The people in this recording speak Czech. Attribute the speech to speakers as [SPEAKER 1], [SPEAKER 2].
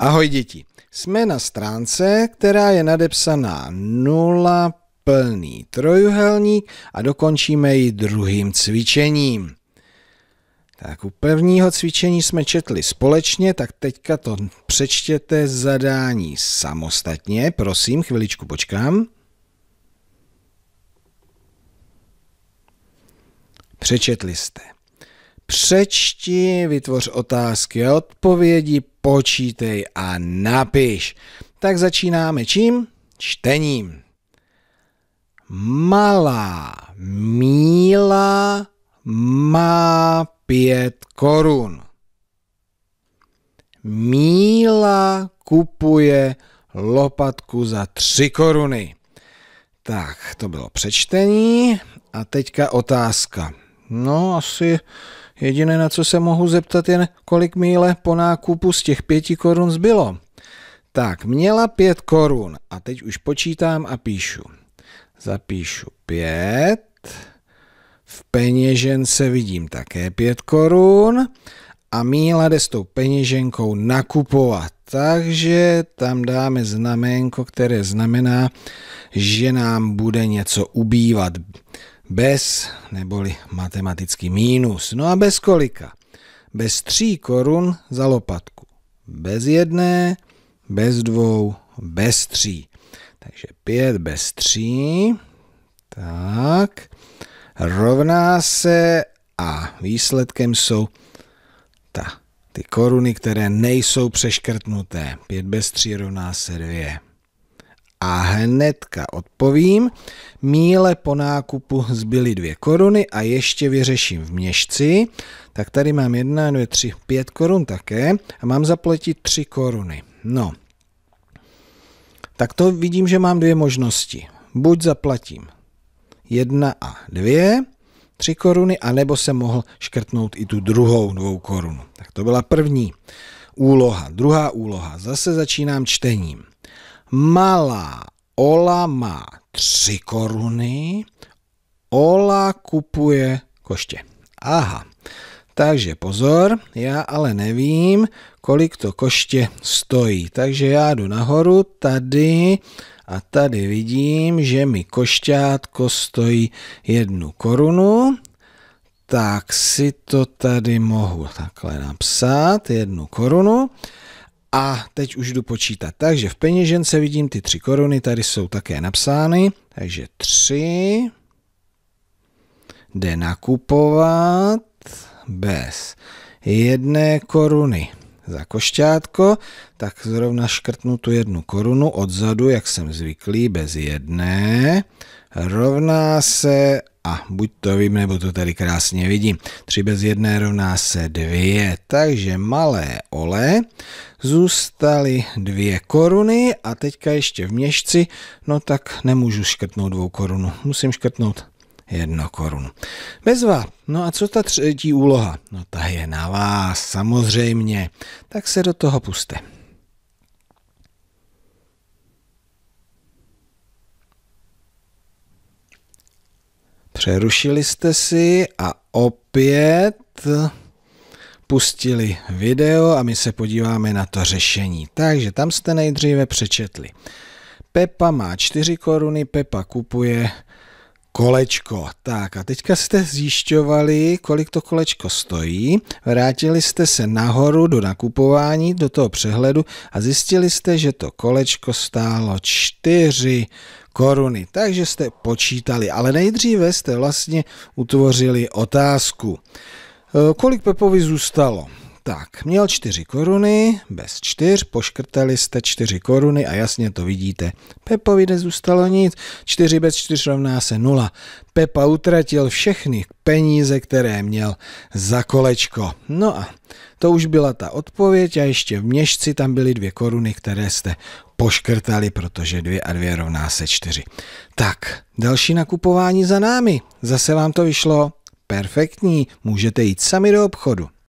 [SPEAKER 1] Ahoj děti, jsme na stránce, která je nadepsaná 0 plný trojuhelník a dokončíme ji druhým cvičením. Tak u prvního cvičení jsme četli společně, tak teďka to přečtěte zadání samostatně. Prosím, chviličku počkám. Přečetli jste. Přečti, vytvoř otázky a odpovědi, počítej a napiš. Tak začínáme čím? Čtením. Malá Míla má pět korun. Míla kupuje lopatku za tři koruny. Tak, to bylo přečtení a teďka otázka. No, asi jediné, na co se mohu zeptat, je, kolik míle po nákupu z těch pěti korun zbylo. Tak, měla pět korun a teď už počítám a píšu. Zapíšu pět, v peněžence vidím také pět korun a míla jde s tou peněženkou nakupovat. Takže tam dáme znamenko, které znamená, že nám bude něco ubývat bez neboli matematický mínus. No a bez kolika? Bez tří korun za lopatku. Bez jedné, bez dvou, bez tří. Takže pět bez tří. Tak. Rovná se a výsledkem jsou ta, ty koruny, které nejsou přeškrtnuté. Pět bez tří rovná se dvě a hnedka odpovím. Míle po nákupu zbyly dvě koruny a ještě vyřeším v měšci. Tak tady mám jedna, dvě, tři, pět korun také a mám zaplatit tři koruny. No, tak to vidím, že mám dvě možnosti. Buď zaplatím jedna a dvě, tři koruny, anebo jsem mohl škrtnout i tu druhou dvou korunu. Tak to byla první úloha. Druhá úloha. Zase začínám čtením. Malá Ola má tři koruny, Ola kupuje koště. Aha, takže pozor, já ale nevím, kolik to koště stojí. Takže já jdu nahoru, tady a tady vidím, že mi košťátko stojí jednu korunu. Tak si to tady mohu takhle napsat, jednu korunu. A teď už jdu počítat. Takže v peněžence vidím ty tři koruny, tady jsou také napsány. Takže tři. Jde nakupovat bez jedné koruny za košťátko, tak zrovna škrtnu tu jednu korunu odzadu, jak jsem zvyklý, bez jedné, rovná se, a buď to vím, nebo to tady krásně vidím, Tři bez jedné rovná se dvě. takže malé ole zůstaly dvě koruny a teďka ještě v měšci, no tak nemůžu škrtnout dvou korunu, musím škrtnout jedno korunu. Bezva, no a co ta třetí úloha? No ta je na vás, samozřejmě, tak se do toho puste. Přerušili jste si a opět pustili video a my se podíváme na to řešení. Takže tam jste nejdříve přečetli. Pepa má 4 koruny, Pepa kupuje kolečko. Tak a teďka jste zjišťovali, kolik to kolečko stojí, vrátili jste se nahoru do nakupování, do toho přehledu a zjistili jste, že to kolečko stálo 4 koruny. Takže jste počítali, ale nejdříve jste vlastně utvořili otázku. Eh, kolik Pepovi zůstalo? Tak, měl 4 koruny, bez 4, poškrtali jste 4 koruny a jasně to vidíte. Pepovi nezůstalo nic, 4 bez 4 rovná se 0. Pepa utratil všechny peníze, které měl za kolečko. No a to už byla ta odpověď a ještě v měšci tam byly dvě koruny, které jste poškrtali, protože 2 a 2 rovná se 4. Tak, další nakupování za námi. Zase vám to vyšlo perfektní, můžete jít sami do obchodu.